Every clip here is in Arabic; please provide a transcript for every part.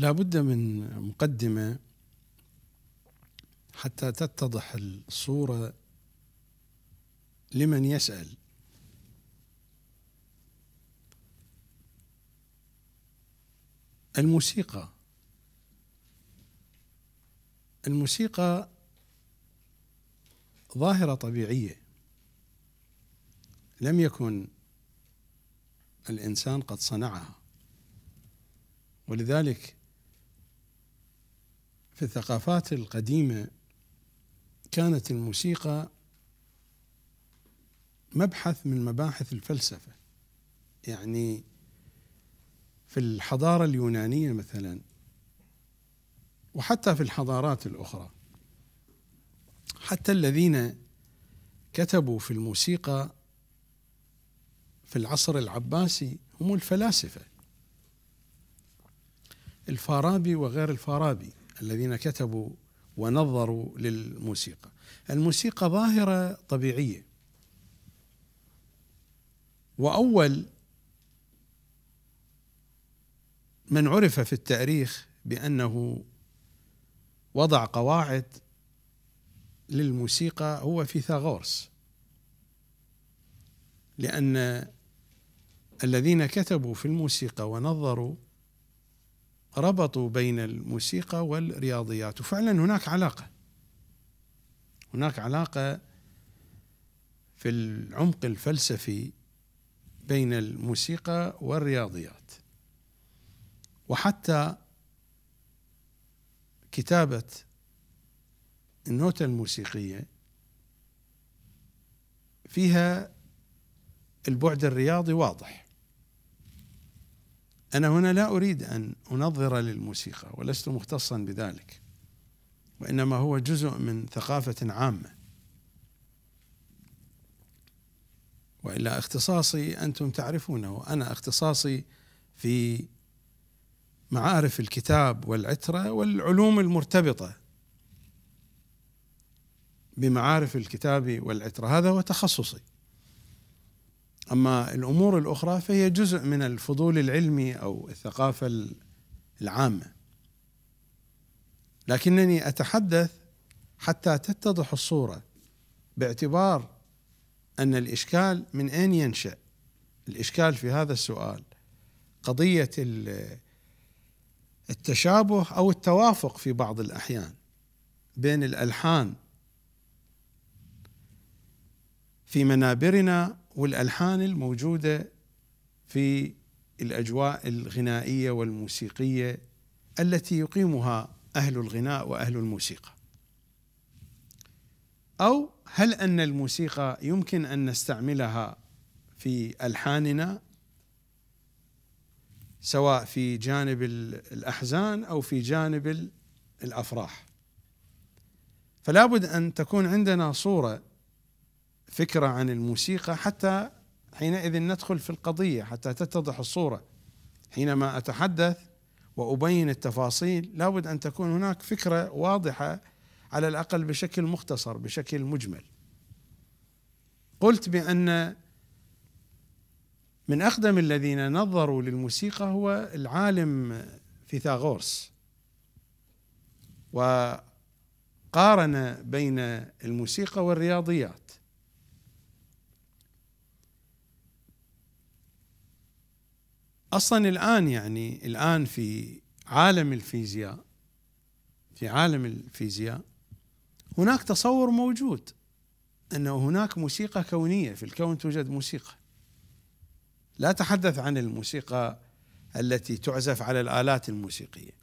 لابد من مقدمة حتى تتضح الصورة لمن يسأل الموسيقى الموسيقى ظاهرة طبيعية لم يكن الإنسان قد صنعها ولذلك في الثقافات القديمة كانت الموسيقى مبحث من مباحث الفلسفة يعني في الحضارة اليونانية مثلا وحتى في الحضارات الأخرى حتى الذين كتبوا في الموسيقى في العصر العباسي هم الفلاسفة الفارابي وغير الفارابي الذين كتبوا ونظروا للموسيقى الموسيقى ظاهرة طبيعية وأول من عرف في التاريخ بأنه وضع قواعد للموسيقى هو فيثاغورس لأن الذين كتبوا في الموسيقى ونظروا ربطوا بين الموسيقى والرياضيات وفعلا هناك علاقه هناك علاقه في العمق الفلسفي بين الموسيقى والرياضيات وحتى كتابه النوتة الموسيقية فيها البعد الرياضي واضح أنا هنا لا أريد أن أنظر للموسيقى ولست مختصا بذلك وإنما هو جزء من ثقافة عامة وإلا اختصاصي أنتم تعرفونه أنا اختصاصي في معارف الكتاب والعترة والعلوم المرتبطة بمعارف الكتاب والعترة هذا هو تخصصي أما الأمور الأخرى فهي جزء من الفضول العلمي أو الثقافة العامة لكنني أتحدث حتى تتضح الصورة باعتبار أن الإشكال من أين ينشأ الإشكال في هذا السؤال قضية التشابه أو التوافق في بعض الأحيان بين الألحان في منابرنا والالحان الموجوده في الاجواء الغنائيه والموسيقيه التي يقيمها اهل الغناء واهل الموسيقى او هل ان الموسيقى يمكن ان نستعملها في الحاننا سواء في جانب الاحزان او في جانب الافراح فلا بد ان تكون عندنا صوره فكرة عن الموسيقى حتى حينئذ ندخل في القضية حتى تتضح الصورة حينما أتحدث وأبين التفاصيل لابد أن تكون هناك فكرة واضحة على الأقل بشكل مختصر بشكل مجمل قلت بأن من أقدم الذين نظروا للموسيقى هو العالم فيثاغورس وقارن بين الموسيقى والرياضيات اصلا الان يعني الان في عالم الفيزياء في عالم الفيزياء هناك تصور موجود انه هناك موسيقى كونيه في الكون توجد موسيقى لا اتحدث عن الموسيقى التي تعزف على الالات الموسيقيه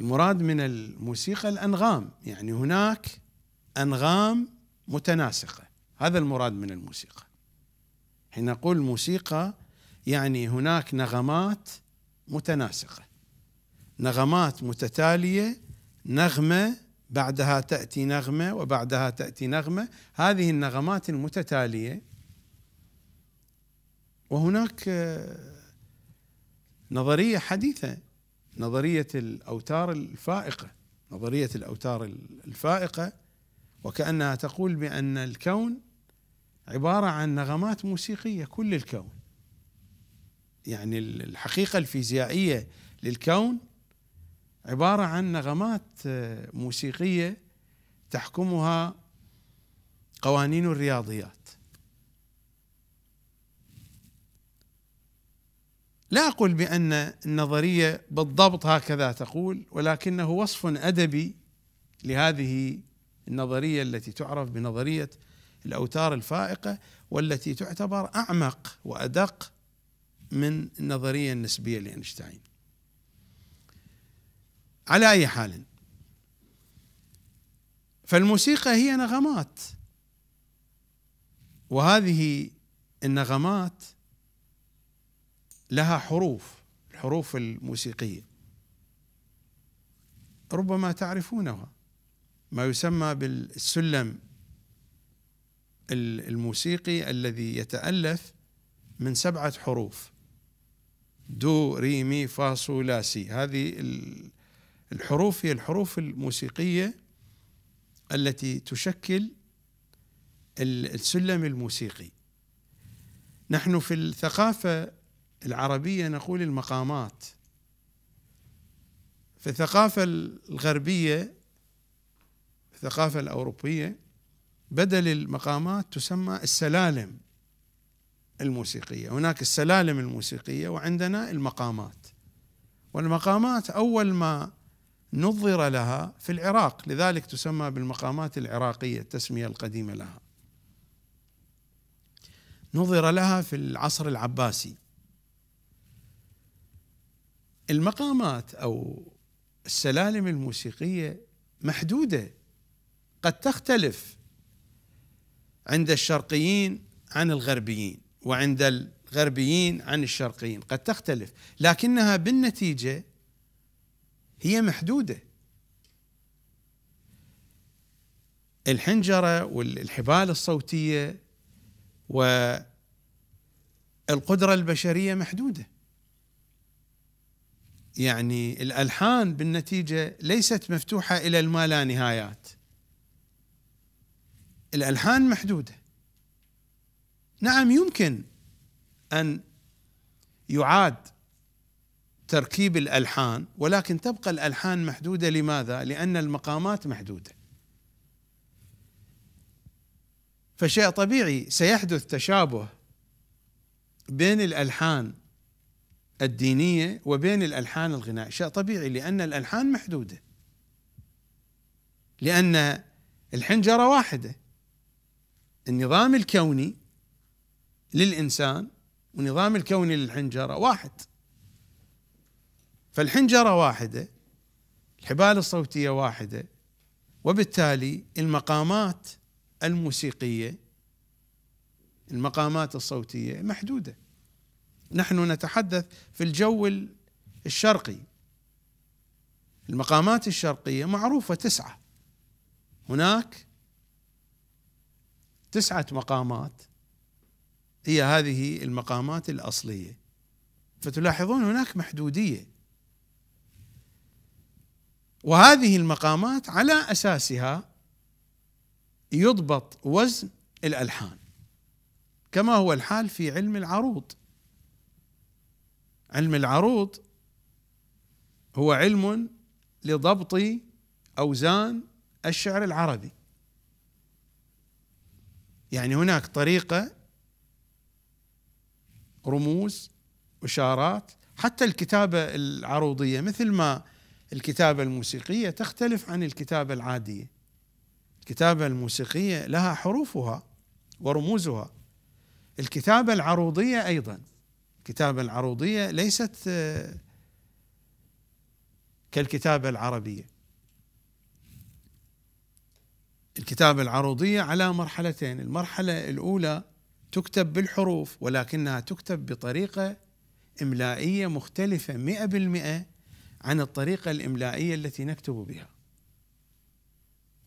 المراد من الموسيقى الانغام يعني هناك انغام متناسقه هذا المراد من الموسيقى حين نقول موسيقى يعني هناك نغمات متناسقه نغمات متتاليه نغمه بعدها تاتي نغمه وبعدها تاتي نغمه هذه النغمات المتتاليه وهناك آه، نظريه حديثه نظريه الاوتار الفائقه نظريه الاوتار الفائقه وكانها تقول بان الكون عباره عن نغمات موسيقيه كل الكون يعني الحقيقة الفيزيائية للكون عبارة عن نغمات آه، موسيقية تحكمها قوانين الرياضيات لا أقول بأن النظرية بالضبط هكذا تقول ولكنه وصف أدبي لهذه النظرية التي تعرف بنظرية الأوتار الفائقة والتي تعتبر أعمق وأدق من النظرية النسبية لأينشتاين على أي حال فالموسيقى هي نغمات وهذه النغمات لها حروف الحروف الموسيقية ربما تعرفونها ما يسمى بالسلم الموسيقي الذي يتألف من سبعة حروف دو ري مي فا صو لا سي هذه الحروف هي الحروف الموسيقية التي تشكل السلم الموسيقي نحن في الثقافة العربية نقول المقامات في الثقافة الغربية الثقافة الأوروبية بدل المقامات تسمى السلالم الموسيقية هناك السلالم الموسيقية وعندنا المقامات والمقامات أول ما نظر لها في العراق لذلك تسمى بالمقامات العراقية التسمية القديمة لها نظر لها في العصر العباسي المقامات أو السلالم الموسيقية محدودة قد تختلف عند الشرقيين عن الغربيين وعند الغربيين عن الشرقيين قد تختلف لكنها بالنتيجه هي محدوده الحنجره والحبال الصوتيه والقدره البشريه محدوده يعني الالحان بالنتيجه ليست مفتوحه الى الما لا نهايات الالحان محدوده نعم يمكن ان يعاد تركيب الالحان ولكن تبقى الالحان محدوده لماذا؟ لان المقامات محدوده. فشيء طبيعي سيحدث تشابه بين الالحان الدينيه وبين الالحان الغناء، شيء طبيعي لان الالحان محدوده. لان الحنجره واحده. النظام الكوني للإنسان ونظام الكوني للحنجرة واحد فالحنجرة واحدة الحبال الصوتية واحدة وبالتالي المقامات الموسيقية المقامات الصوتية محدودة نحن نتحدث في الجو الشرقي المقامات الشرقية معروفة تسعة هناك تسعة مقامات هي هذه المقامات الاصليه فتلاحظون هناك محدوديه وهذه المقامات على اساسها يضبط وزن الالحان كما هو الحال في علم العروض علم العروض هو علم لضبط اوزان الشعر العربي يعني هناك طريقه رموز إشارات حتى الكتابة العروضية مثل ما الكتابة الموسيقية تختلف عن الكتابة العادية الكتابة الموسيقية لها حروفها ورموزها الكتابة العروضية أيضا الكتابة العروضية ليست آه، كالكتابة العربية الكتابة العروضية على مرحلتين المرحلة الأولى تكتب بالحروف ولكنها تكتب بطريقة إملائية مختلفة مئة بالمئة عن الطريقة الإملائية التي نكتب بها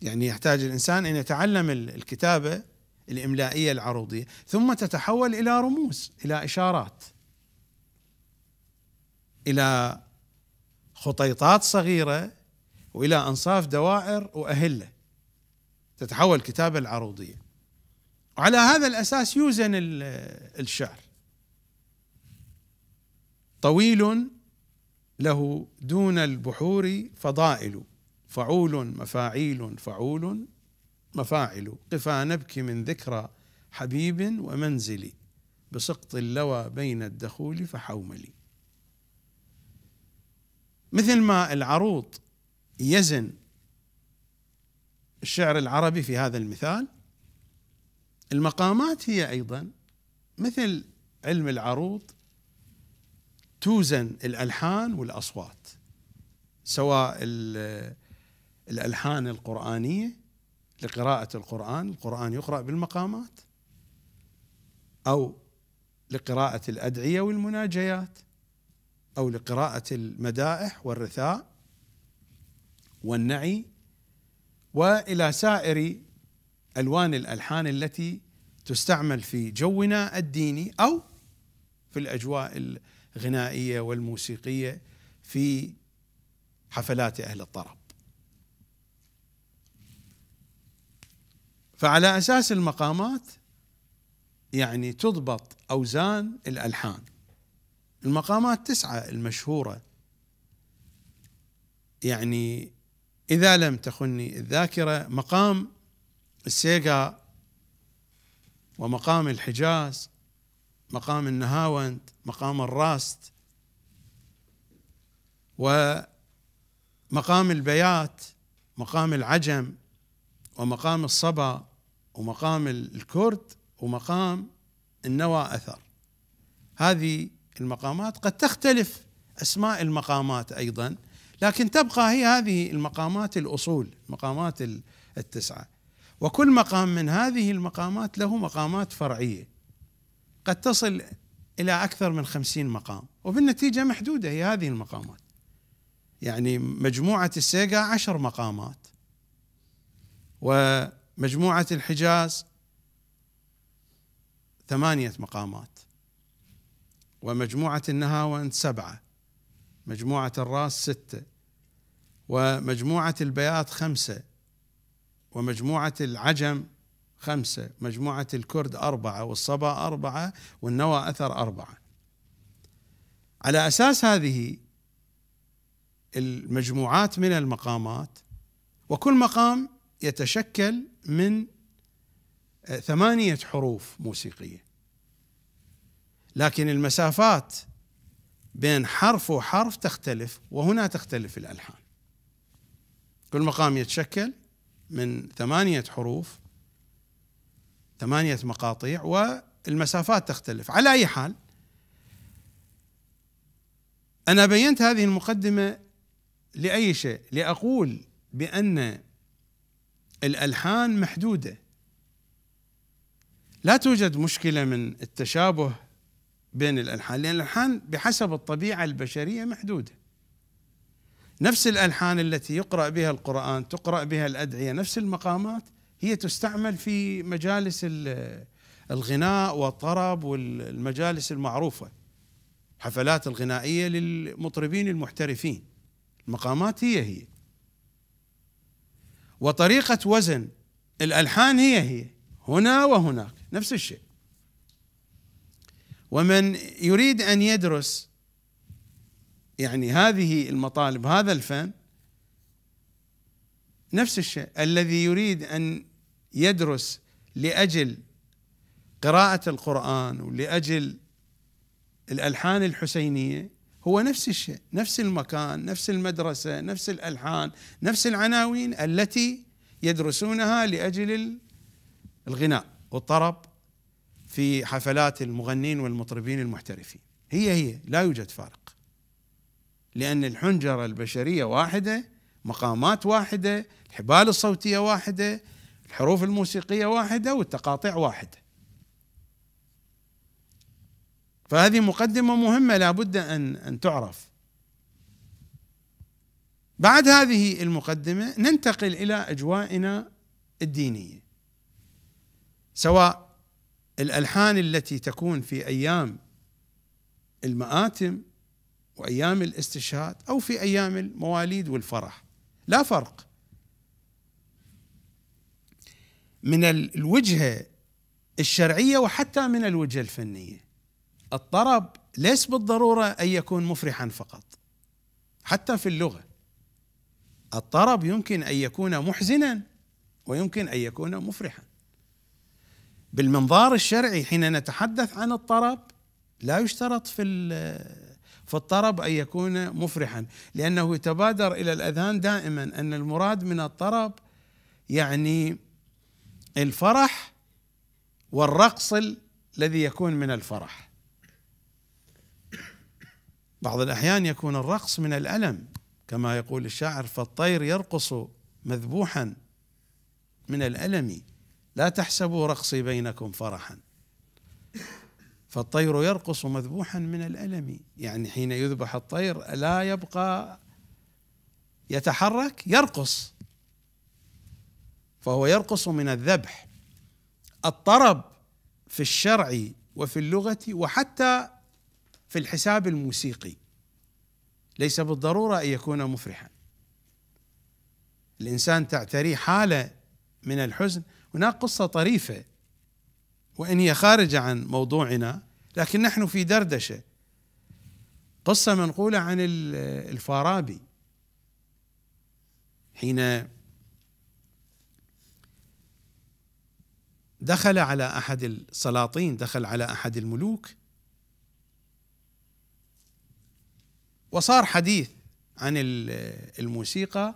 يعني يحتاج الإنسان أن يتعلم الكتابة الإملائية العروضية ثم تتحول إلى رموز إلى إشارات إلى خطيطات صغيرة وإلى أنصاف دوائر وأهلة تتحول الكتابة العروضية على هذا الأساس يوزن الشعر طويل له دون البحور فضائل فعول مفاعيل فعول مفاعل قفا نبكي من ذكرى حبيب ومنزلي بسقط اللوى بين الدخول فحوملي مثل ما العروض يزن الشعر العربي في هذا المثال المقامات هي ايضا مثل علم العروض توزن الالحان والاصوات سواء الالحان القرانيه لقراءه القران القران يقرا بالمقامات او لقراءه الادعيه والمناجيات او لقراءه المدائح والرثاء والنعي والى سائر الوان الالحان التي تستعمل في جونا الديني او في الاجواء الغنائيه والموسيقيه في حفلات اهل الطرب. فعلى اساس المقامات يعني تضبط اوزان الالحان. المقامات تسعه المشهوره يعني اذا لم تخني الذاكره مقام السيقة ومقام الحجاز مقام النهاوند مقام الراست ومقام البيات مقام العجم ومقام الصبا ومقام الكرد ومقام النوى أثر هذه المقامات قد تختلف أسماء المقامات أيضا لكن تبقى هي هذه المقامات الأصول المقامات التسعة وكل مقام من هذه المقامات له مقامات فرعية قد تصل إلى أكثر من خمسين مقام وبالنتيجة محدودة هي هذه المقامات يعني مجموعة السيجا عشر مقامات ومجموعة الحجاز ثمانية مقامات ومجموعة النهاوند سبعة مجموعة الراس ستة ومجموعة البياض خمسة ومجموعة العجم خمسة مجموعة الكرد أربعة والصبا أربعة والنوى أثر أربعة على أساس هذه المجموعات من المقامات وكل مقام يتشكل من آه، ثمانية حروف موسيقية لكن المسافات بين حرف وحرف تختلف وهنا تختلف الألحان كل مقام يتشكل من ثمانية حروف ثمانية مقاطيع والمسافات تختلف على أي حال أنا بينت هذه المقدمة لأي شيء لأقول بأن الألحان محدودة لا توجد مشكلة من التشابه بين الألحان لأن الألحان بحسب الطبيعة البشرية محدودة نفس الالحان التي يقرا بها القران تقرا بها الادعيه نفس المقامات هي تستعمل في مجالس الغناء والطرب والمجالس المعروفه حفلات الغنائيه للمطربين المحترفين المقامات هي هي وطريقه وزن الالحان هي هي هنا وهناك نفس الشيء ومن يريد ان يدرس يعني هذه المطالب هذا الفن نفس الشيء الذي يريد ان يدرس لاجل قراءة القرآن ولاجل الالحان الحسينية هو نفس الشيء نفس المكان نفس المدرسة نفس الالحان نفس العناوين التي يدرسونها لاجل الغناء والطرب في حفلات المغنين والمطربين المحترفين هي هي لا يوجد فارق لأن الحنجرة البشرية واحدة مقامات واحدة الحبال الصوتية واحدة الحروف الموسيقية واحدة والتقاطيع واحدة فهذه مقدمة مهمة لابد أن أن تعرف بعد هذه المقدمة ننتقل إلى أجوائنا الدينية سواء الألحان التي تكون في أيام المآتم وايام الاستشهاد او في ايام المواليد والفرح لا فرق من الوجهه الشرعيه وحتى من الوجهه الفنيه الطرب ليس بالضروره ان يكون مفرحا فقط حتى في اللغه الطرب يمكن ان يكون محزنا ويمكن ان يكون مفرحا بالمنظار الشرعي حين نتحدث عن الطرب لا يشترط في فالطرب ان يكون مفرحا لانه يتبادر الى الاذهان دائما ان المراد من الطرب يعني الفرح والرقص الذي يكون من الفرح بعض الاحيان يكون الرقص من الالم كما يقول الشاعر فالطير يرقص مذبوحا من الالم لا تحسبوا رقصي بينكم فرحا فالطير يرقص مذبوحا من الألم يعني حين يذبح الطير لا يبقى يتحرك يرقص فهو يرقص من الذبح الطرب في الشرع وفي اللغة وحتى في الحساب الموسيقي ليس بالضرورة أن يكون مفرحا الإنسان تعتريه حالة من الحزن هناك قصة طريفة وان هي خارجه عن موضوعنا لكن نحن في دردشه قصه منقوله عن الفارابي حين دخل على احد السلاطين دخل على احد الملوك وصار حديث عن الموسيقى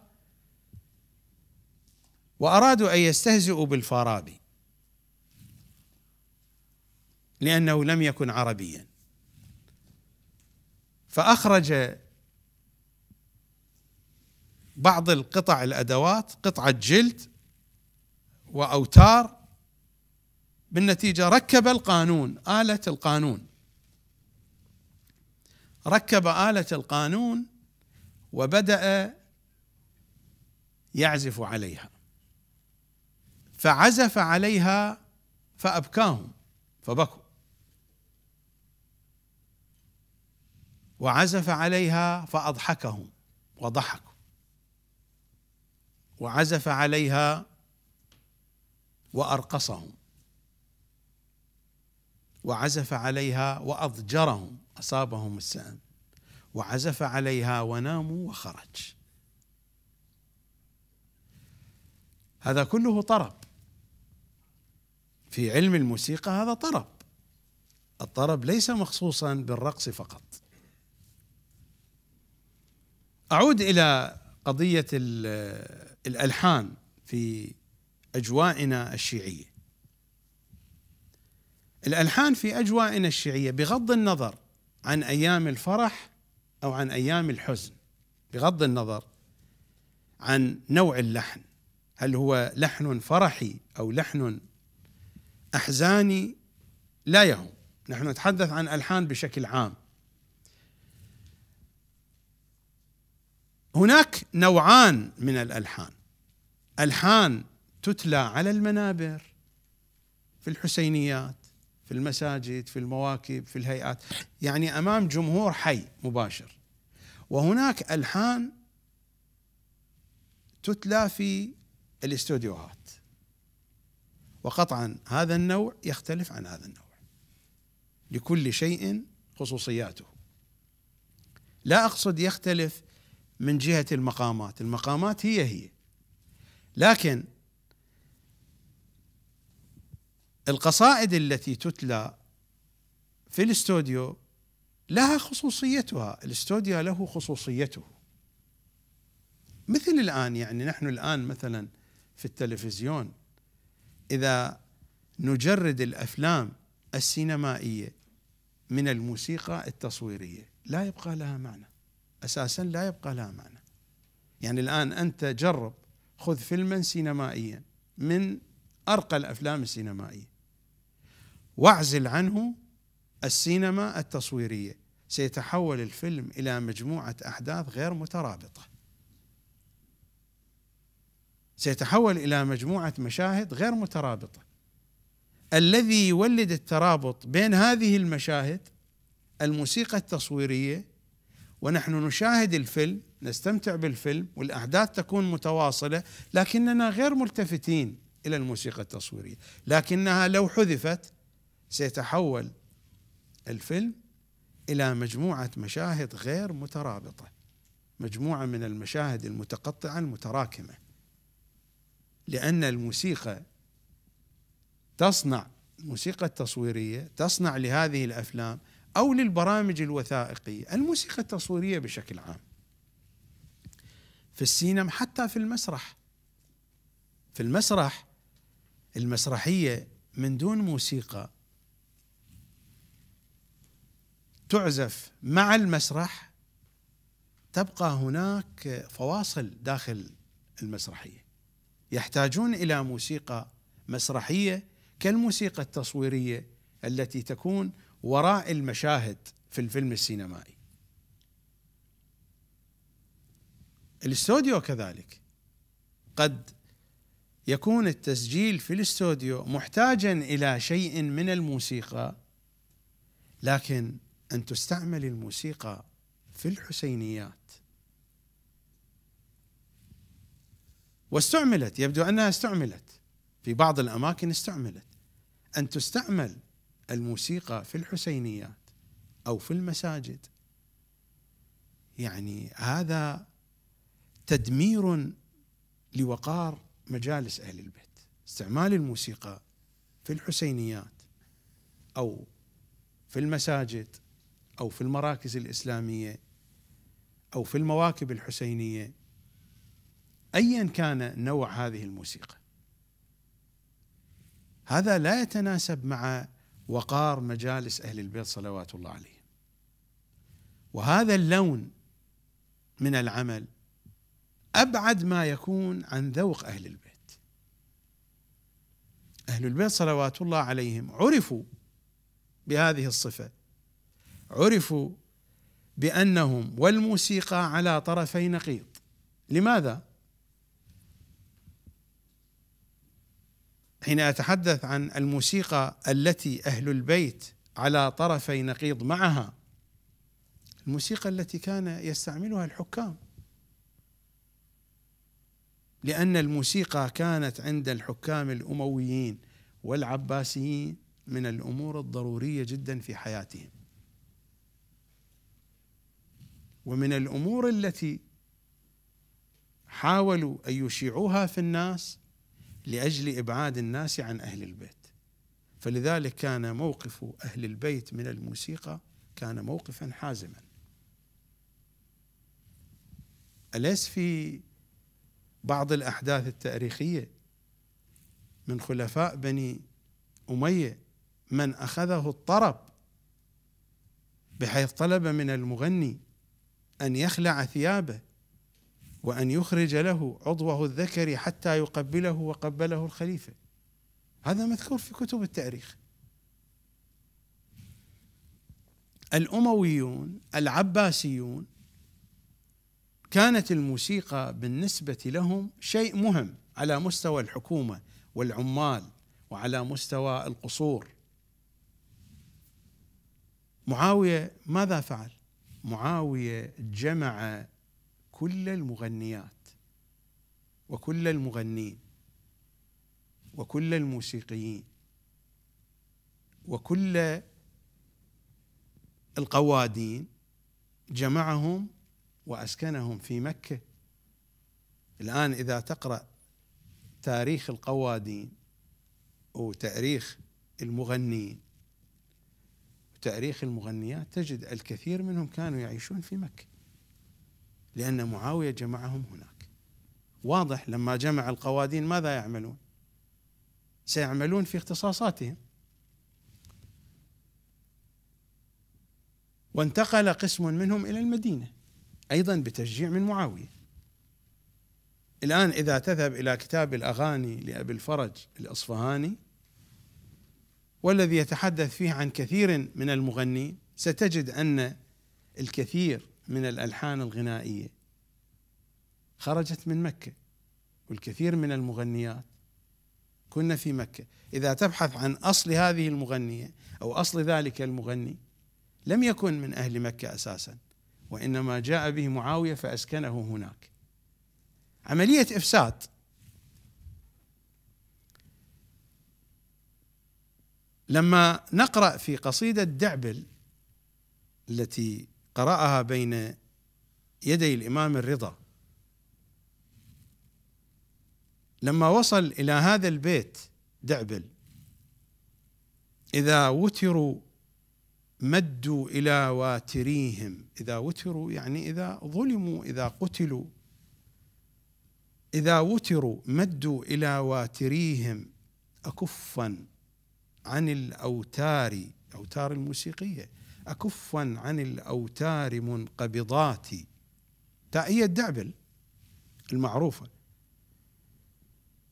وارادوا ان يستهزئوا بالفارابي لأنه لم يكن عربيا فأخرج بعض القطع الأدوات قطعة جلد وأوتار بالنتيجة ركب القانون آلة القانون ركب آلة القانون وبدأ يعزف عليها فعزف عليها فأبكاهم فبكوا وعزف عليها فأضحكهم وضحكوا وعزف عليها وأرقصهم وعزف عليها وأضجرهم أصابهم السام وعزف عليها وناموا وخرج هذا كله طرب في علم الموسيقى هذا طرب الطرب ليس مخصوصا بالرقص فقط أعود إلى قضية الألحان في أجوائنا الشيعية الألحان في أجوائنا الشيعية بغض النظر عن أيام الفرح أو عن أيام الحزن بغض النظر عن نوع اللحن هل هو لحن فرحي أو لحن أحزاني لا يهم نحن نتحدث عن ألحان بشكل عام هناك نوعان من الالحان الحان تتلى على المنابر في الحسينيات في المساجد في المواكب في الهيئات يعني امام جمهور حي مباشر وهناك الحان تتلى في الاستوديوهات وقطعا هذا النوع يختلف عن هذا النوع لكل شيء خصوصياته لا اقصد يختلف من جهة المقامات المقامات هي هي لكن القصائد التي تتلى في الاستوديو لها خصوصيتها الاستوديو له خصوصيته مثل الآن يعني نحن الآن مثلا في التلفزيون إذا نجرد الأفلام السينمائية من الموسيقى التصويرية لا يبقى لها معنى أساسا لا يبقى لها معنى يعني الآن أنت جرب خذ فيلما سينمائيا من أرقى الأفلام السينمائية واعزل عنه السينما التصويرية سيتحول الفيلم إلى مجموعة أحداث غير مترابطة سيتحول إلى مجموعة مشاهد غير مترابطة الذي يولد الترابط بين هذه المشاهد الموسيقى التصويرية ونحن نشاهد الفيلم نستمتع بالفيلم والأحداث تكون متواصلة لكننا غير ملتفتين إلى الموسيقى التصويرية لكنها لو حذفت سيتحول الفيلم إلى مجموعة مشاهد غير مترابطة مجموعة من المشاهد المتقطعة المتراكمة لأن الموسيقى تصنع الموسيقى التصويرية تصنع لهذه الأفلام أو للبرامج الوثائقية الموسيقى التصويرية بشكل عام في السينما حتى في المسرح في المسرح المسرحية من دون موسيقى تعزف مع المسرح تبقى هناك فواصل داخل المسرحية يحتاجون إلى موسيقى مسرحية كالموسيقى التصويرية التي تكون وراء المشاهد في الفيلم السينمائي الاستوديو كذلك قد يكون التسجيل في الاستوديو محتاجا الى شيء من الموسيقى لكن ان تستعمل الموسيقى في الحسينيات واستعملت يبدو انها استعملت في بعض الاماكن استعملت ان تستعمل الموسيقى في الحسينيات أو في المساجد يعني هذا تدمير لوقار مجالس أهل البيت استعمال الموسيقى في الحسينيات أو في المساجد أو في المراكز الإسلامية أو في المواكب الحسينية أيا كان نوع هذه الموسيقى هذا لا يتناسب مع وقار مجالس أهل البيت صلوات الله عليهم وهذا اللون من العمل أبعد ما يكون عن ذوق أهل البيت أهل البيت صلوات الله عليهم عرفوا بهذه الصفة عرفوا بأنهم والموسيقى على طرفي نقيض لماذا؟ حين أتحدث عن الموسيقى التي أهل البيت على طرفي نقيض معها الموسيقى التي كان يستعملها الحكام لأن الموسيقى كانت عند الحكام الأمويين والعباسيين من الأمور الضرورية جدا في حياتهم ومن الأمور التي حاولوا أن يشيعوها في الناس لاجل ابعاد الناس عن اهل البيت فلذلك كان موقف اهل البيت من الموسيقى كان موقفا حازما اليس في بعض الاحداث التاريخيه من خلفاء بني اميه من اخذه الطرب بحيث طلب من المغني ان يخلع ثيابه وأن يخرج له عضوه الذكري حتى يقبله وقبله الخليفة هذا مذكور في كتب التاريخ الأمويون العباسيون كانت الموسيقى بالنسبة لهم شيء مهم على مستوى الحكومة والعمال وعلى مستوى القصور معاوية ماذا فعل؟ معاوية جمع كل المغنيات وكل المغنين وكل الموسيقيين وكل القوادين جمعهم واسكنهم في مكه الان اذا تقرا تاريخ القوادين وتاريخ المغنين وتاريخ المغنيات تجد الكثير منهم كانوا يعيشون في مكه لأن معاوية جمعهم هناك واضح لما جمع القوادين ماذا يعملون سيعملون في اختصاصاتهم وانتقل قسم منهم إلى المدينة أيضا بتشجيع من معاوية الآن إذا تذهب إلى كتاب الأغاني لأبي الفرج الأصفهاني والذي يتحدث فيه عن كثير من المغنين ستجد أن الكثير من الألحان الغنائية خرجت من مكة والكثير من المغنيات كنا في مكة إذا تبحث عن أصل هذه المغنية أو أصل ذلك المغني لم يكن من أهل مكة أساسا وإنما جاء به معاوية فأسكنه هناك عملية إفساد لما نقرأ في قصيدة دعبل التي قرأها بين يدي الإمام الرضا لما وصل إلى هذا البيت دعبل إذا وتروا مدوا إلى واتريهم إذا وتروا يعني إذا ظلموا إذا قتلوا إذا وتروا مدوا إلى واتريهم أكفا عن الأوتار أوتار الموسيقية أكفا عن الأوتار منقبضات تائية هي الدعبل المعروفة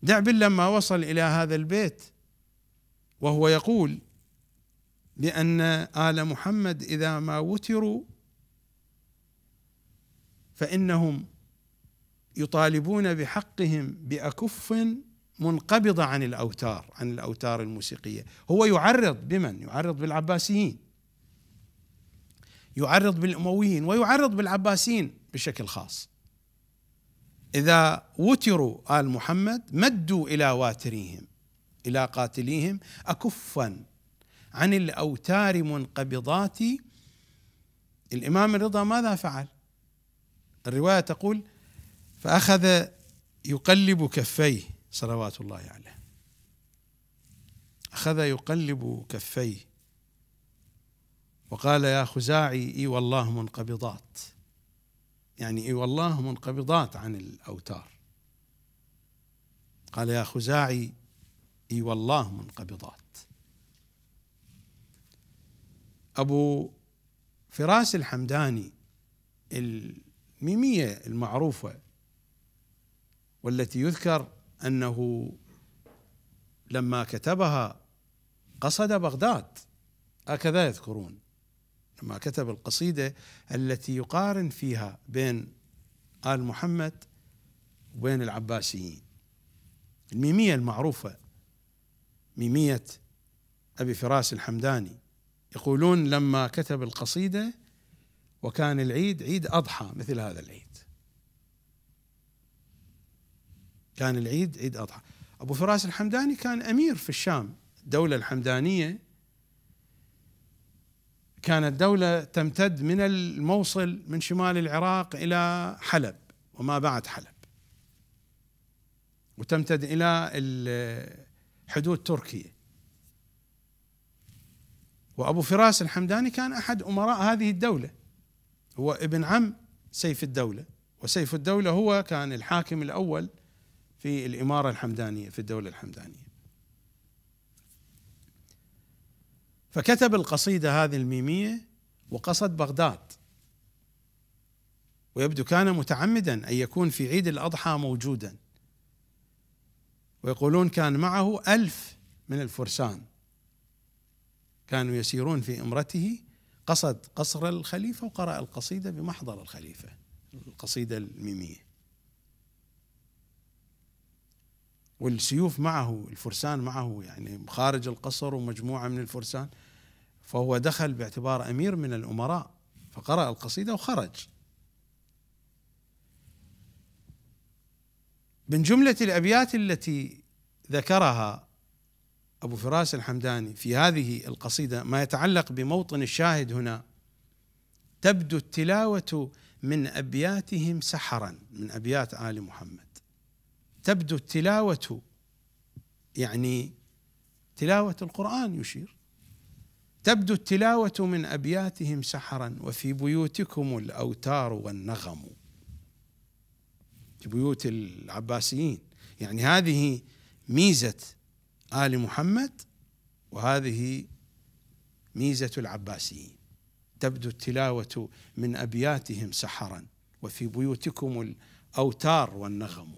دعبل لما وصل إلى هذا البيت وهو يقول بأن آل محمد إذا ما وتروا فإنهم يطالبون بحقهم بأكف منقبضة عن الأوتار عن الأوتار الموسيقية هو يعرض بمن؟ يعرض بالعباسيين يعرض بالامويين ويعرض بالعباسيين بشكل خاص اذا وتروا ال محمد مدوا الى واتريهم الى قاتليهم اكفا عن الاوتار منقبضات الامام الرضا ماذا فعل؟ الروايه تقول فاخذ يقلب كفيه صلوات الله عليه اخذ يقلب كفيه وقال يا خزاعي اي والله منقبضات يعني اي والله منقبضات عن الاوتار قال يا خزاعي اي والله منقبضات ابو فراس الحمداني الميميه المعروفه والتي يذكر انه لما كتبها قصد بغداد هكذا يذكرون لما كتب القصيدة التي يقارن فيها بين آل محمد وبين العباسيين الميمية المعروفة ميمية أبي فراس الحمداني يقولون لما كتب القصيدة وكان العيد عيد أضحى مثل هذا العيد كان العيد عيد أضحى أبو فراس الحمداني كان أمير في الشام الدولة الحمدانية كانت دولة تمتد من الموصل من شمال العراق إلى حلب وما بعد حلب وتمتد إلى حدود تركيا وأبو فراس الحمداني كان أحد أمراء هذه الدولة هو ابن عم سيف الدولة وسيف الدولة هو كان الحاكم الأول في الإمارة الحمدانية في الدولة الحمدانية فكتب القصيدة هذه الميمية وقصد بغداد ويبدو كان متعمدا أن يكون في عيد الأضحى موجودا ويقولون كان معه ألف من الفرسان كانوا يسيرون في إمرته قصد قصر الخليفة وقرأ القصيدة بمحضر الخليفة القصيدة الميمية والسيوف معه الفرسان معه يعني خارج القصر ومجموعة من الفرسان فهو دخل باعتبار امير من الامراء فقرأ القصيده وخرج من جمله الابيات التي ذكرها ابو فراس الحمداني في هذه القصيده ما يتعلق بموطن الشاهد هنا تبدو التلاوه من ابياتهم سحرا من ابيات ال محمد تبدو التلاوه يعني تلاوه القران يشير تبدو التلاوة من أبياتهم سحرا وفي بيوتكم الأوتار والنغم في بيوت العباسيين يعني هذه ميزة آل محمد وهذه ميزة العباسيين تبدو التلاوة من أبياتهم سحرا وفي بيوتكم الأوتار والنغم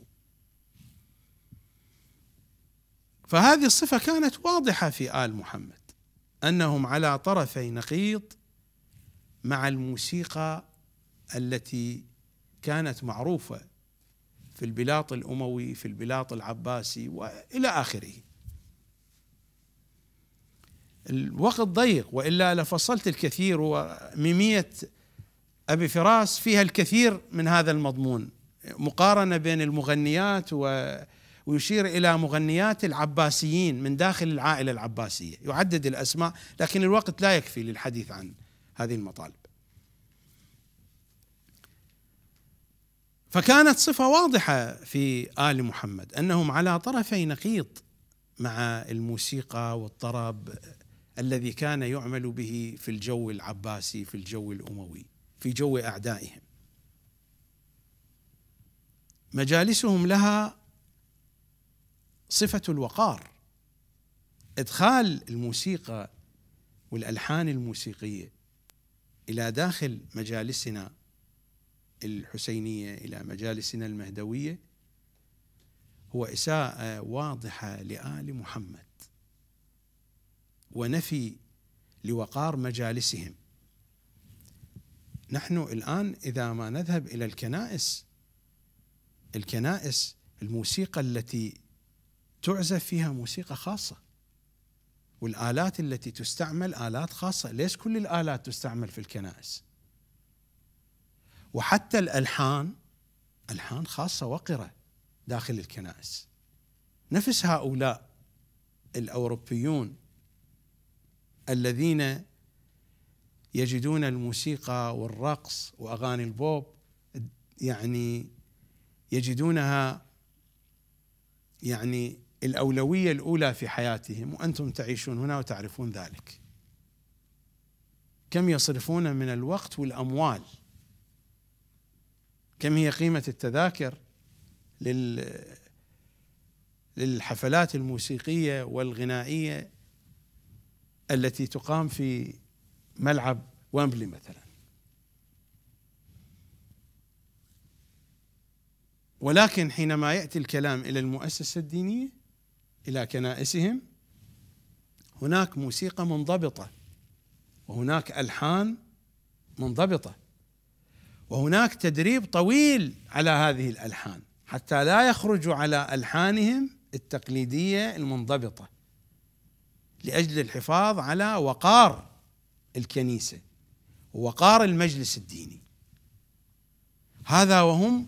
فهذه الصفة كانت واضحة في آل محمد أنهم على طرفي نقيض مع الموسيقى التي كانت معروفة في البلاط الأموي في البلاط العباسي وإلى آخره الوقت ضيق وإلا لفصلت الكثير وميمية أبي فراس فيها الكثير من هذا المضمون مقارنة بين المغنيات و ويشير إلى مغنيات العباسيين من داخل العائلة العباسية يعدد الأسماء لكن الوقت لا يكفي للحديث عن هذه المطالب فكانت صفة واضحة في آل محمد أنهم على طرفي نقيض مع الموسيقى والطرب الذي كان يعمل به في الجو العباسي في الجو الأموي في جو أعدائهم مجالسهم لها صفة الوقار إدخال الموسيقى والألحان الموسيقية إلى داخل مجالسنا الحسينية إلى مجالسنا المهدوية هو إساءة واضحة لآل محمد ونفي لوقار مجالسهم نحن الآن إذا ما نذهب إلى الكنائس الكنائس الموسيقى التي تعزف فيها موسيقى خاصة والآلات التي تستعمل آلات خاصة ليس كل الآلات تستعمل في الكنائس وحتى الألحان ألحان خاصة وقرة داخل الكنائس نفس هؤلاء الأوروبيون الذين يجدون الموسيقى والرقص وأغاني البوب يعني يجدونها يعني الأولوية الأولى في حياتهم وأنتم تعيشون هنا وتعرفون ذلك كم يصرفون من الوقت والأموال كم هي قيمة التذاكر لل للحفلات الموسيقية والغنائية التي تقام في ملعب وامبلي مثلا ولكن حينما ياتي الكلام الى المؤسسه الدينيه الى كنائسهم هناك موسيقى منضبطه وهناك الحان منضبطه وهناك تدريب طويل على هذه الالحان حتى لا يخرجوا على الحانهم التقليديه المنضبطه لاجل الحفاظ على وقار الكنيسه ووقار المجلس الديني هذا وهم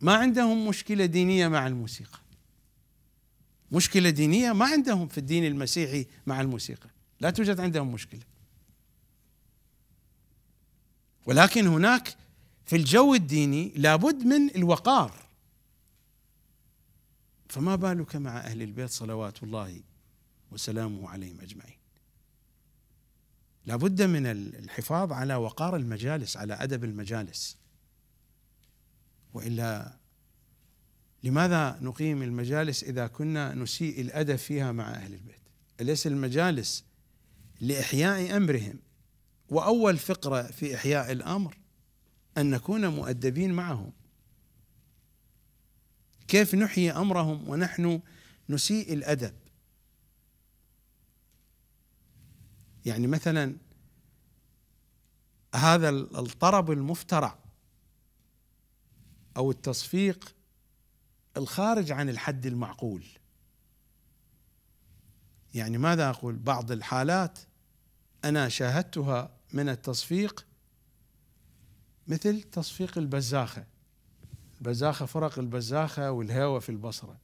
ما عندهم مشكله دينيه مع الموسيقى مشكله دينيه ما عندهم في الدين المسيحي مع الموسيقى لا توجد عندهم مشكله ولكن هناك في الجو الديني لابد من الوقار فما بالك مع اهل البيت صلوات الله وسلامه عليهم اجمعين لابد من الحفاظ على وقار المجالس على ادب المجالس والا لماذا نقيم المجالس إذا كنا نسيء الأدب فيها مع أهل البيت أليس المجالس لإحياء أمرهم وأول فقرة في إحياء الأمر أن نكون مؤدبين معهم كيف نحيي أمرهم ونحن نسيء الأدب يعني مثلا هذا الطرب المفترع أو التصفيق الخارج عن الحد المعقول يعني ماذا اقول بعض الحالات انا شاهدتها من التصفيق مثل تصفيق البزاخه البزاخه فرق البزاخه والهوى في البصره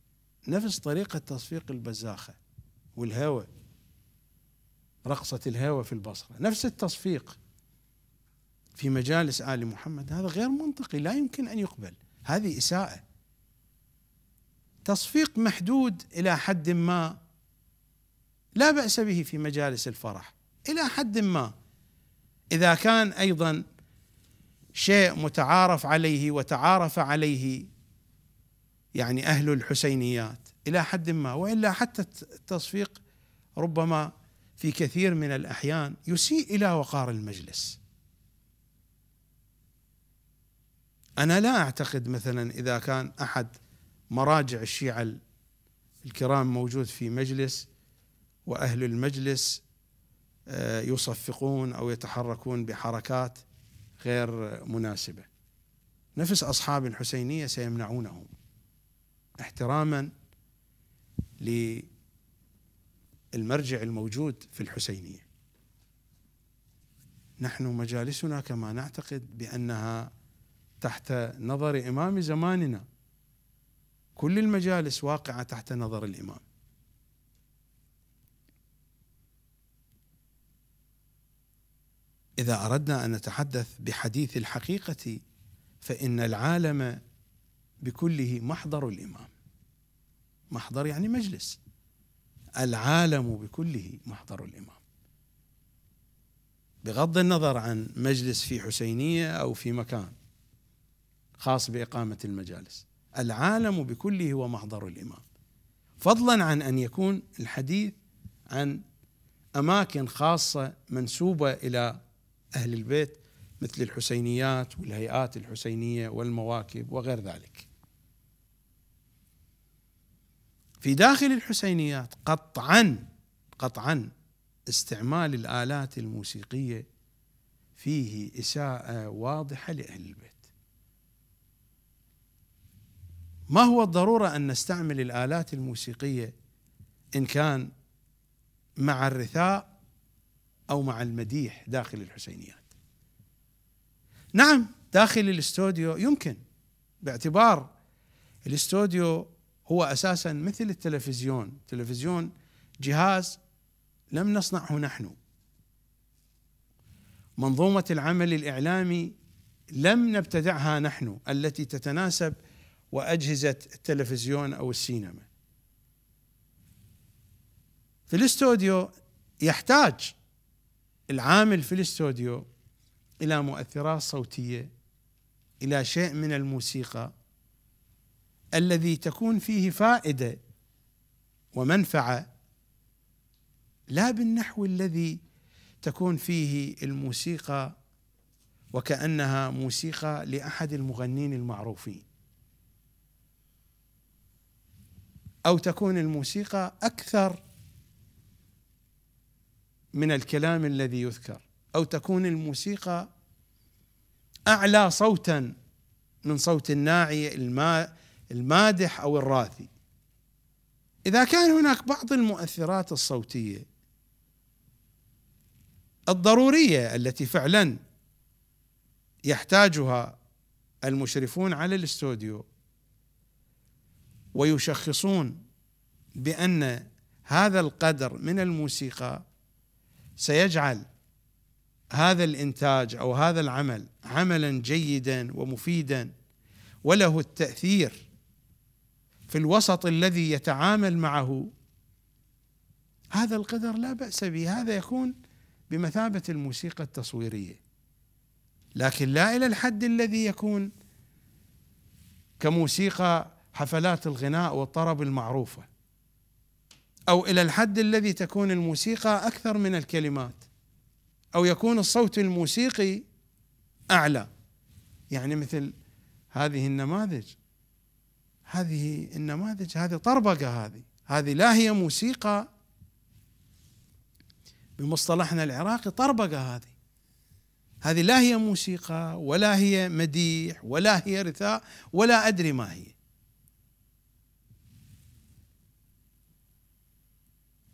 نفس طريقه تصفيق البزاخه والهوى رقصه الهوى في البصره نفس التصفيق في مجالس ال محمد هذا غير منطقي لا يمكن ان يقبل هذه اساءه تصفيق محدود الى حد ما لا باس به في مجالس الفرح الى حد ما اذا كان ايضا شيء متعارف عليه وتعارف عليه يعني اهل الحسينيات الى حد ما والا حتى التصفيق ربما في كثير من الاحيان يسيء الى وقار المجلس انا لا اعتقد مثلا اذا كان احد مراجع الشيعة الكرام موجود في مجلس وأهل المجلس آه، يصفقون أو يتحركون بحركات غير مناسبة نفس أصحاب الحسينية سيمنعونهم احتراما للمرجع الموجود في الحسينية نحن مجالسنا كما نعتقد بأنها تحت نظر إمام زماننا كل المجالس واقعة تحت نظر الإمام إذا أردنا أن نتحدث بحديث الحقيقة فإن العالم بكله محضر الإمام محضر يعني مجلس العالم بكله محضر الإمام بغض النظر عن مجلس في حسينية أو في مكان خاص بإقامة المجالس العالم بكله هو محضر الإمام فضلا عن أن يكون الحديث عن أماكن خاصة منسوبة إلى أهل البيت مثل الحسينيات والهيئات الحسينية والمواكب وغير ذلك في داخل الحسينيات قطعا قطعا استعمال الآلات الموسيقية فيه إساءة واضحة لأهل البيت ما هو الضروره ان نستعمل الالات الموسيقيه ان كان مع الرثاء او مع المديح داخل الحسينيات نعم داخل الاستوديو يمكن باعتبار الاستوديو هو اساسا مثل التلفزيون التلفزيون جهاز لم نصنعه نحن منظومه العمل الاعلامي لم نبتدعها نحن التي تتناسب واجهزه التلفزيون او السينما. في الاستوديو يحتاج العامل في الاستوديو الى مؤثرات صوتيه الى شيء من الموسيقى الذي تكون فيه فائده ومنفعه لا بالنحو الذي تكون فيه الموسيقى وكانها موسيقى لاحد المغنين المعروفين او تكون الموسيقى اكثر من الكلام الذي يذكر او تكون الموسيقى اعلى صوتا من صوت الناعي المادح او الراثي اذا كان هناك بعض المؤثرات الصوتيه الضروريه التي فعلا يحتاجها المشرفون على الاستوديو ويشخصون بأن هذا القدر من الموسيقى سيجعل هذا الإنتاج أو هذا العمل عملا جيدا ومفيدا وله التأثير في الوسط الذي يتعامل معه هذا القدر لا بأس به هذا يكون بمثابة الموسيقى التصويرية لكن لا إلى الحد الذي يكون كموسيقى حفلات الغناء والطرب المعروفه او الى الحد الذي تكون الموسيقى اكثر من الكلمات او يكون الصوت الموسيقي اعلى يعني مثل هذه النماذج هذه النماذج هذه طربقه هذه هذه لا هي موسيقى بمصطلحنا العراقي طربقه هذه هذه لا هي موسيقى ولا هي مديح ولا هي رثاء ولا ادري ما هي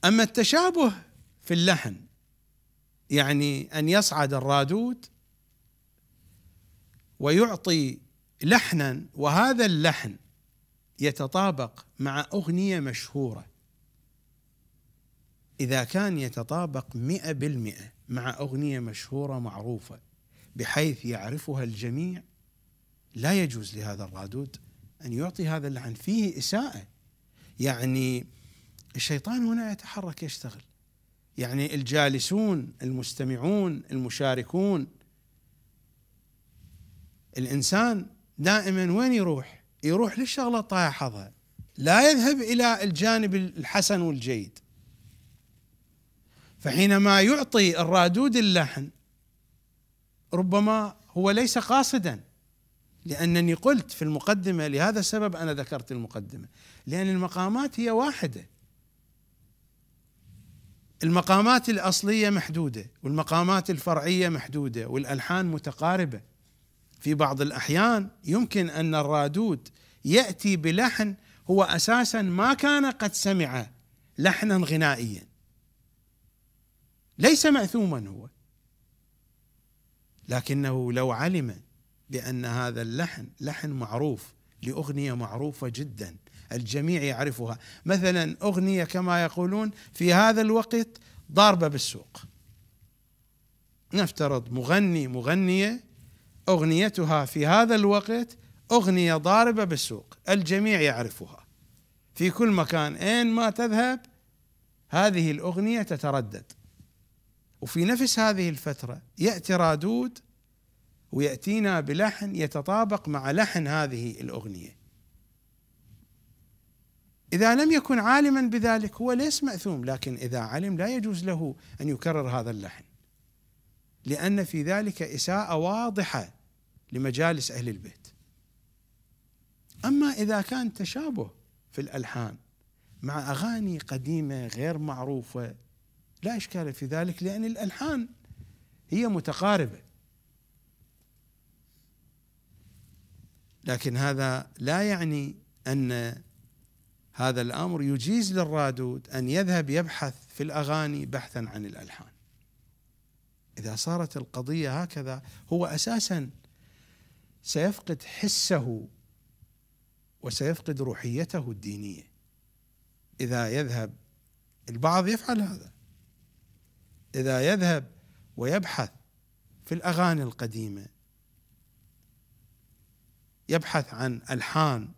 أما التشابه في اللحن يعني أن يصعد الرادود ويعطي لحنا وهذا اللحن يتطابق مع أغنية مشهورة إذا كان يتطابق مئة بالمئة مع أغنية مشهورة معروفة بحيث يعرفها الجميع لا يجوز لهذا الرادود أن يعطي هذا اللحن فيه إساءة يعني الشيطان هنا يتحرك يشتغل يعني الجالسون المستمعون المشاركون الانسان دائما وين يروح؟ يروح للشغله حظها لا يذهب الى الجانب الحسن والجيد فحينما يعطي الرادود اللحن ربما هو ليس قاصدا لانني قلت في المقدمه لهذا السبب انا ذكرت المقدمه لان المقامات هي واحده المقامات الاصليه محدوده والمقامات الفرعيه محدوده والالحان متقاربه في بعض الاحيان يمكن ان الرادود ياتي بلحن هو اساسا ما كان قد سمع لحنا غنائيا ليس ماثوما هو لكنه لو علم بان هذا اللحن لحن معروف لاغنيه معروفه جدا الجميع يعرفها مثلا أغنية كما يقولون في هذا الوقت ضاربة بالسوق نفترض مغني مغنية أغنيتها في هذا الوقت أغنية ضاربة بالسوق الجميع يعرفها في كل مكان أين ما تذهب هذه الأغنية تتردد وفي نفس هذه الفترة يأتي رادود ويأتينا بلحن يتطابق مع لحن هذه الأغنية إذا لم يكن عالما بذلك هو ليس مأثوم لكن إذا علم لا يجوز له أن يكرر هذا اللحن لأن في ذلك إساءة واضحة لمجالس أهل البيت أما إذا كان تشابه في الألحان مع أغاني قديمة غير معروفة لا إشكال في ذلك لأن الألحان هي متقاربة لكن هذا لا يعني أن هذا الامر يجيز للرادود ان يذهب يبحث في الاغاني بحثا عن الالحان. اذا صارت القضيه هكذا هو اساسا سيفقد حسه وسيفقد روحيته الدينيه. اذا يذهب البعض يفعل هذا. اذا يذهب ويبحث في الاغاني القديمه يبحث عن الحان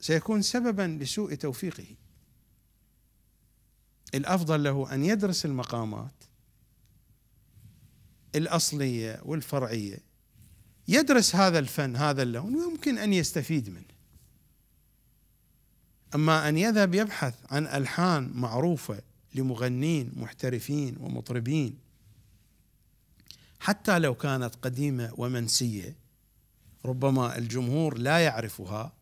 سيكون سببا لسوء توفيقه الافضل له ان يدرس المقامات الاصليه والفرعيه يدرس هذا الفن هذا اللون ويمكن ان يستفيد منه اما ان يذهب يبحث عن الحان معروفه لمغنين محترفين ومطربين حتى لو كانت قديمه ومنسيه ربما الجمهور لا يعرفها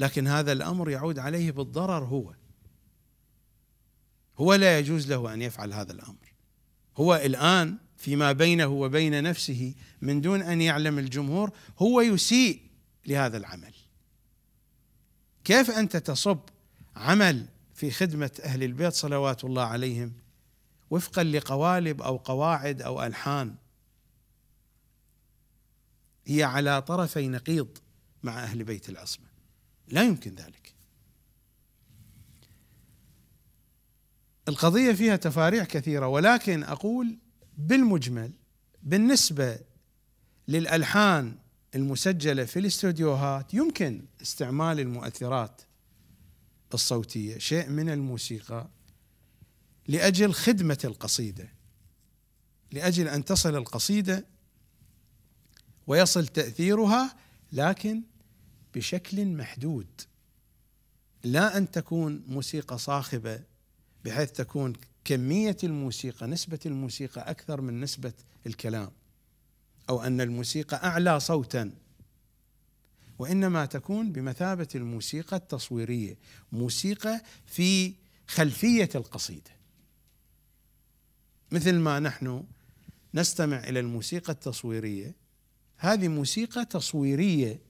لكن هذا الامر يعود عليه بالضرر هو هو لا يجوز له ان يفعل هذا الامر هو الان فيما بينه وبين نفسه من دون ان يعلم الجمهور هو يسيء لهذا العمل كيف انت تصب عمل في خدمه اهل البيت صلوات الله عليهم وفقا لقوالب او قواعد او الحان هي على طرفي نقيض مع اهل بيت العصمه لا يمكن ذلك القضيه فيها تفاريع كثيره ولكن اقول بالمجمل بالنسبه للالحان المسجله في الاستوديوهات يمكن استعمال المؤثرات الصوتيه شيء من الموسيقى لاجل خدمه القصيده لاجل ان تصل القصيده ويصل تاثيرها لكن بشكل محدود لا ان تكون موسيقى صاخبه بحيث تكون كميه الموسيقى نسبه الموسيقى اكثر من نسبه الكلام او ان الموسيقى اعلى صوتا وانما تكون بمثابه الموسيقى التصويريه موسيقى في خلفيه القصيده مثل ما نحن نستمع الى الموسيقى التصويريه هذه موسيقى تصويريه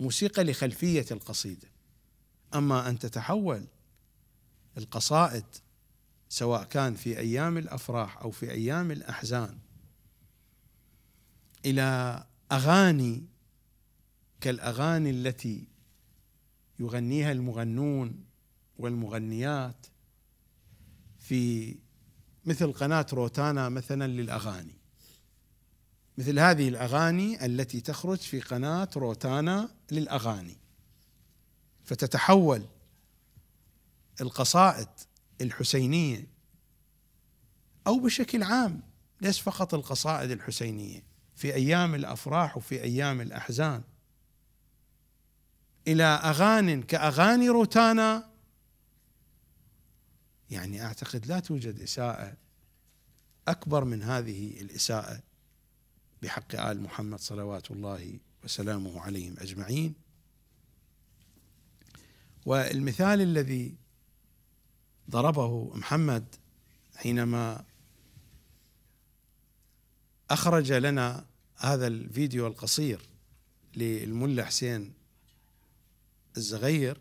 موسيقى لخلفية القصيدة أما أن تتحول القصائد سواء كان في أيام الأفراح أو في أيام الأحزان إلى أغاني كالأغاني التي يغنيها المغنون والمغنيات في مثل قناة روتانا مثلا للأغاني مثل هذه الاغاني التي تخرج في قناه روتانا للاغاني فتتحول القصائد الحسينيه او بشكل عام ليس فقط القصائد الحسينيه في ايام الافراح وفي ايام الاحزان الى اغان كاغاني روتانا يعني اعتقد لا توجد اساءه اكبر من هذه الاساءه بحق آل محمد صلوات الله وسلامه عليهم أجمعين والمثال الذي ضربه محمد حينما أخرج لنا هذا الفيديو القصير للملا حسين الزغير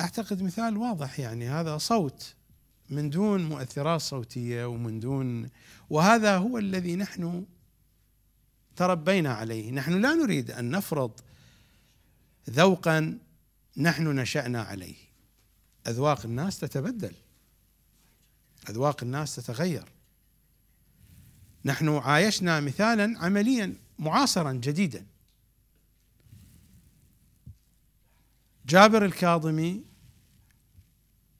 أعتقد مثال واضح يعني هذا صوت من دون مؤثرات صوتيه ومن دون وهذا هو الذي نحن تربينا عليه، نحن لا نريد ان نفرض ذوقا نحن نشانا عليه. اذواق الناس تتبدل. اذواق الناس تتغير. نحن عايشنا مثالا عمليا معاصرا جديدا. جابر الكاظمي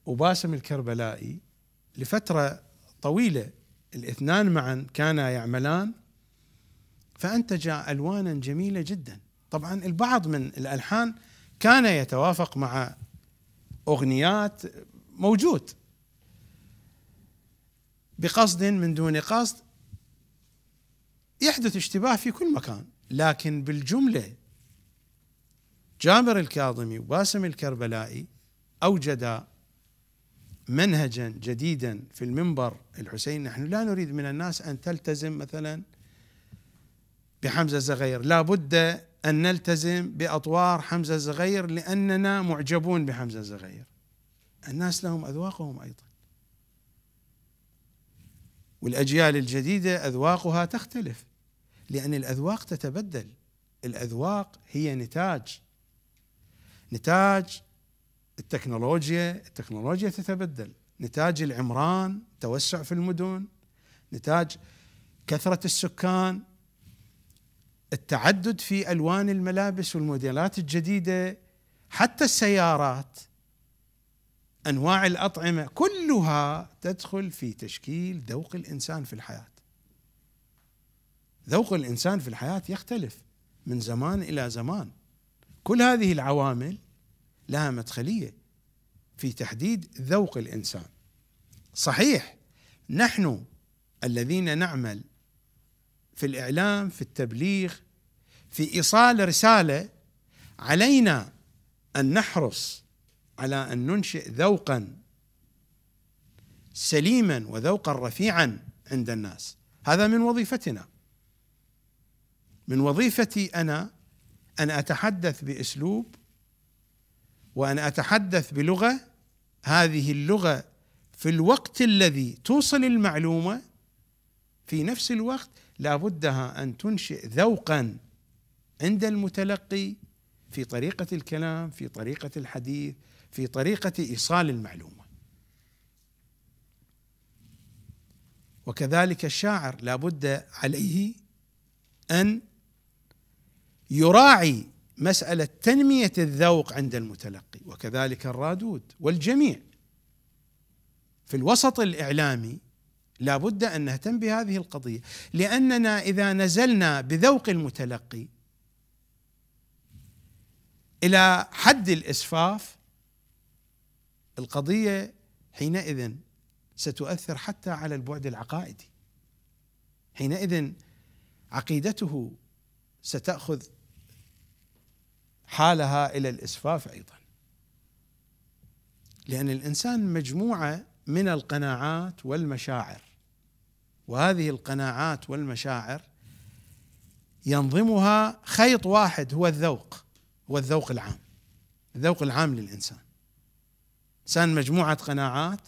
وباسم الكربلائي لفترة طويلة الاثنان معا كانا يعملان فأنتجا ألوانا جميلة جدا طبعا البعض من الألحان كان يتوافق مع أغنيات موجود بقصد من دون قصد يحدث اشتباه في كل مكان لكن بالجملة جابر الكاظمي وباسم الكربلائي أوجدا منهجا جديدا في المنبر الحسين نحن لا نريد من الناس أن تلتزم مثلا بحمزة الزغير لا بد أن نلتزم بأطوار حمزة الزغير لأننا معجبون بحمزة الزغير الناس لهم أذواقهم أيضا والأجيال الجديدة أذواقها تختلف لأن الأذواق تتبدل الأذواق هي نتاج نتاج التكنولوجيا التكنولوجيا تتبدل نتاج العمران توسع في المدن نتاج كثرة السكان التعدد في ألوان الملابس والموديلات الجديدة حتى السيارات أنواع الأطعمة كلها تدخل في تشكيل ذوق الإنسان في الحياة ذوق الإنسان في الحياة يختلف من زمان إلى زمان كل هذه العوامل لها مدخليه في تحديد ذوق الانسان صحيح نحن الذين نعمل في الاعلام في التبليغ في ايصال رساله علينا ان نحرص على ان ننشئ ذوقا سليما وذوقا رفيعا عند الناس هذا من وظيفتنا من وظيفتي انا ان اتحدث باسلوب وان اتحدث بلغه هذه اللغه في الوقت الذي توصل المعلومه في نفس الوقت لابدها ان تنشئ ذوقا عند المتلقي في طريقه الكلام في طريقه الحديث في طريقه ايصال المعلومه وكذلك الشاعر لابد عليه ان يراعي مسألة تنمية الذوق عند المتلقي وكذلك الرادود والجميع في الوسط الإعلامي لا بد أن نهتم بهذه القضية لأننا إذا نزلنا بذوق المتلقي إلى حد الإسفاف القضية حينئذ ستؤثر حتى على البعد العقائدي حينئذ عقيدته ستأخذ حالها الى الاسفاف ايضا لان الانسان مجموعه من القناعات والمشاعر وهذه القناعات والمشاعر ينظمها خيط واحد هو الذوق هو الذوق العام الذوق العام للانسان انسان مجموعه قناعات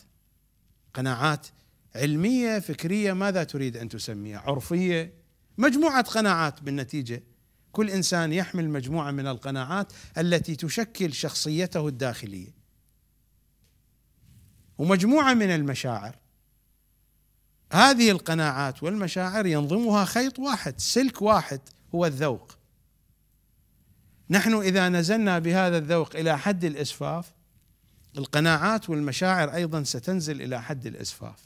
قناعات علميه فكريه ماذا تريد ان تسميها عرفيه مجموعه قناعات بالنتيجه كل انسان يحمل مجموعه من القناعات التي تشكل شخصيته الداخليه ومجموعه من المشاعر هذه القناعات والمشاعر ينظمها خيط واحد سلك واحد هو الذوق نحن اذا نزلنا بهذا الذوق الى حد الاسفاف القناعات والمشاعر ايضا ستنزل الى حد الاسفاف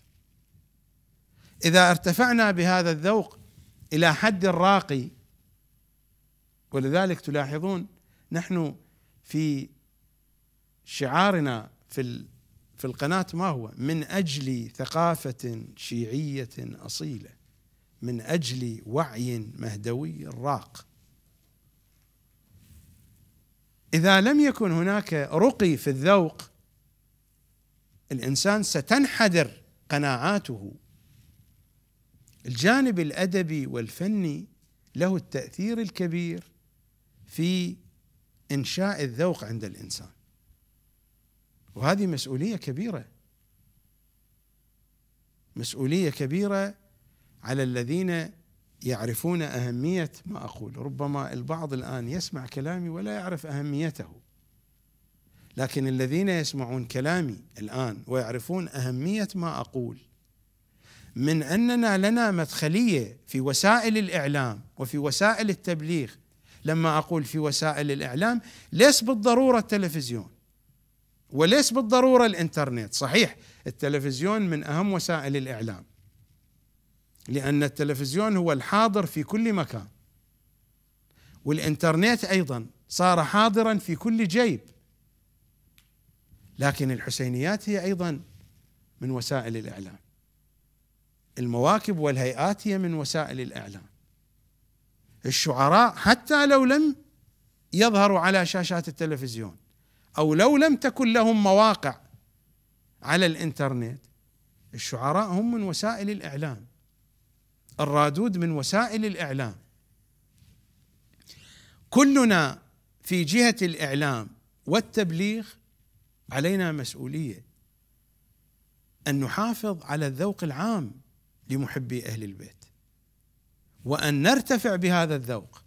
اذا ارتفعنا بهذا الذوق الى حد الراقي ولذلك تلاحظون نحن في شعارنا في في القناة ما هو من أجل ثقافة شيعية أصيلة من أجل وعي مهدوي راق إذا لم يكن هناك رقي في الذوق الإنسان ستنحدر قناعاته الجانب الأدبي والفني له التأثير الكبير في انشاء الذوق عند الانسان وهذه مسؤوليه كبيره مسؤوليه كبيره على الذين يعرفون اهميه ما اقول ربما البعض الان يسمع كلامي ولا يعرف اهميته لكن الذين يسمعون كلامي الان ويعرفون اهميه ما اقول من اننا لنا مدخليه في وسائل الاعلام وفي وسائل التبليغ لما اقول في وسائل الاعلام ليس بالضروره التلفزيون وليس بالضروره الانترنت صحيح التلفزيون من اهم وسائل الاعلام لان التلفزيون هو الحاضر في كل مكان والانترنت ايضا صار حاضرا في كل جيب لكن الحسينيات هي ايضا من وسائل الاعلام المواكب والهيئات هي من وسائل الاعلام الشعراء حتى لو لم يظهروا على شاشات التلفزيون او لو لم تكن لهم مواقع على الانترنت الشعراء هم من وسائل الاعلام الرادود من وسائل الاعلام كلنا في جهه الاعلام والتبليغ علينا مسؤوليه ان نحافظ على الذوق العام لمحبي اهل البيت وان نرتفع بهذا الذوق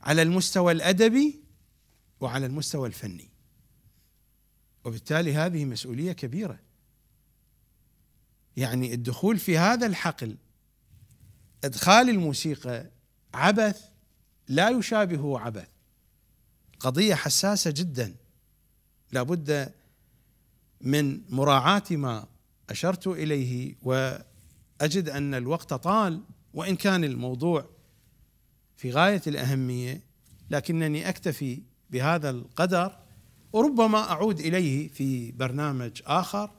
على المستوى الادبي وعلى المستوى الفني وبالتالي هذه مسؤوليه كبيره يعني الدخول في هذا الحقل ادخال الموسيقى عبث لا يشابهه عبث قضيه حساسه جدا لابد من مراعاه ما اشرت اليه واجد ان الوقت طال وان كان الموضوع في غايه الاهميه لكنني اكتفي بهذا القدر وربما اعود اليه في برنامج اخر